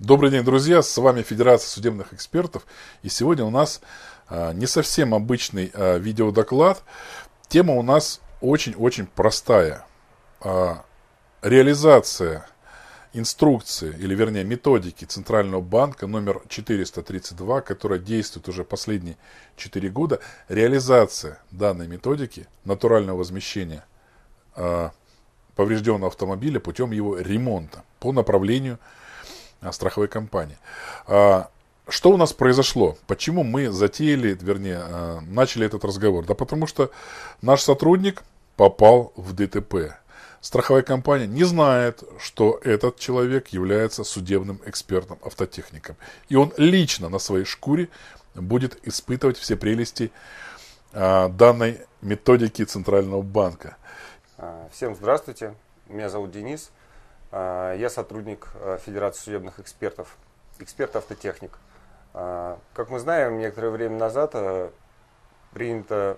Добрый день, друзья! С вами Федерация судебных экспертов. И сегодня у нас а, не совсем обычный а, видеодоклад. Тема у нас очень-очень простая. А, реализация инструкции, или вернее методики Центрального банка номер 432, которая действует уже последние 4 года, реализация данной методики натурального возмещения поврежденного автомобиля путем его ремонта по направлению страховой компании. А, что у нас произошло? Почему мы затеяли, вернее, а, начали этот разговор? Да потому что наш сотрудник попал в ДТП. Страховая компания не знает, что этот человек является судебным экспертом, автотехником. И он лично на своей шкуре будет испытывать все прелести а, данной методики Центрального банка. Всем здравствуйте, меня зовут Денис. А, я сотрудник э, Федерации судебных экспертов, эксперт-автотехник. А, как мы знаем, некоторое время назад э, принято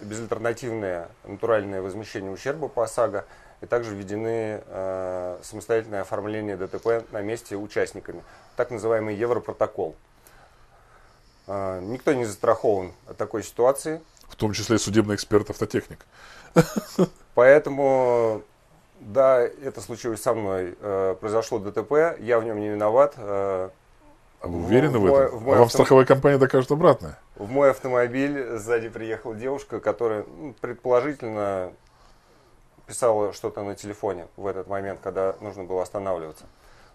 безальтернативное натуральное возмещение ущерба по ОСАГО, и также введены э, самостоятельное оформление ДТП на месте участниками, так называемый Европротокол. Э, никто не застрахован от такой ситуации. В том числе судебный эксперт-автотехник. Поэтому да, это случилось со мной. Э, произошло ДТП, я в нем не виноват. Э, а вы уверены в, в этом? В мой а вам авто... страховая компания докажет обратное? В мой автомобиль сзади приехала девушка, которая ну, предположительно писала что-то на телефоне в этот момент, когда нужно было останавливаться.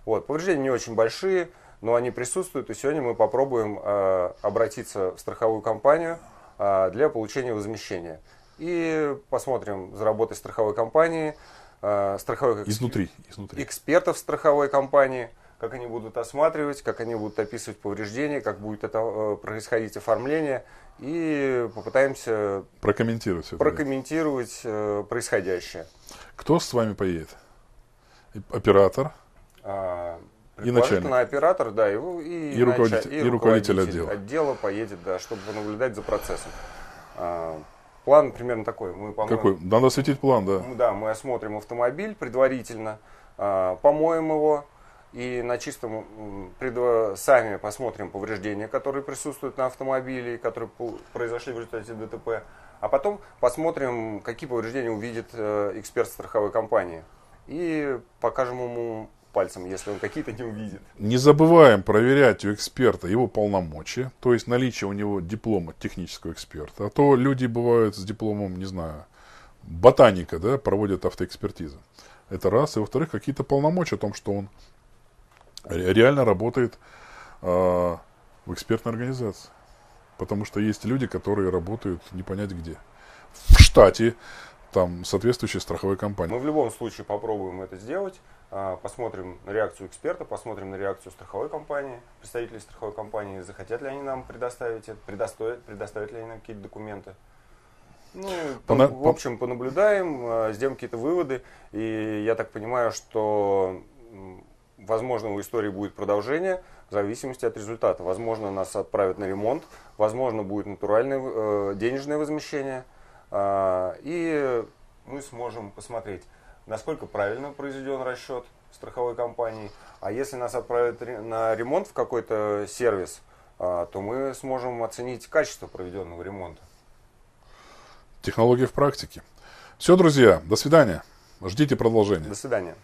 Вот, повреждения не очень большие, но они присутствуют, и сегодня мы попробуем э, обратиться в страховую компанию э, для получения возмещения. И посмотрим за страховой компании, Э, страховых эксп... изнутри, изнутри. экспертов страховой компании, как они будут осматривать, как они будут описывать повреждения, как будет это, э, происходить оформление, и попытаемся прокомментировать, это, прокомментировать э, происходящее. Кто с вами поедет? Оператор? А, и начальник. оператор, да, и, и, и, руководитель, и руководитель, и руководитель отдела. отдела поедет, да, чтобы наблюдать за процессом. А, План примерно такой. Мы помоем... Какой? Надо осветить план, да. Да, мы осмотрим автомобиль предварительно, а, помоем его и на чистом сами посмотрим повреждения, которые присутствуют на автомобиле, которые произошли в результате ДТП. А потом посмотрим, какие повреждения увидит э, эксперт страховой компании. И покажем ему пальцем, если он какие-то не увидит. Не забываем проверять у эксперта его полномочия, то есть наличие у него диплома технического эксперта. А то люди бывают с дипломом, не знаю, ботаника, да, проводят автоэкспертизы. Это раз. И во-вторых, какие-то полномочия о том, что он реально работает э, в экспертной организации. Потому что есть люди, которые работают не понять где. В штате там соответствующей страховой компании. Мы в любом случае попробуем это сделать, а, посмотрим на реакцию эксперта, посмотрим на реакцию страховой компании, представителей страховой компании, захотят ли они нам предоставить это, предоставят, предоставят ли они нам какие-то документы. Ну, Пона... в общем, понаблюдаем, а, сделаем какие-то выводы, и я так понимаю, что возможно, у истории будет продолжение в зависимости от результата. Возможно, нас отправят на ремонт, возможно, будет натуральное э, денежное возмещение – а, и мы сможем посмотреть, насколько правильно произведен расчет страховой компании. А если нас отправят на ремонт в какой-то сервис, а, то мы сможем оценить качество проведенного ремонта. Технологии в практике. Все, друзья, до свидания. Ждите продолжения. До свидания.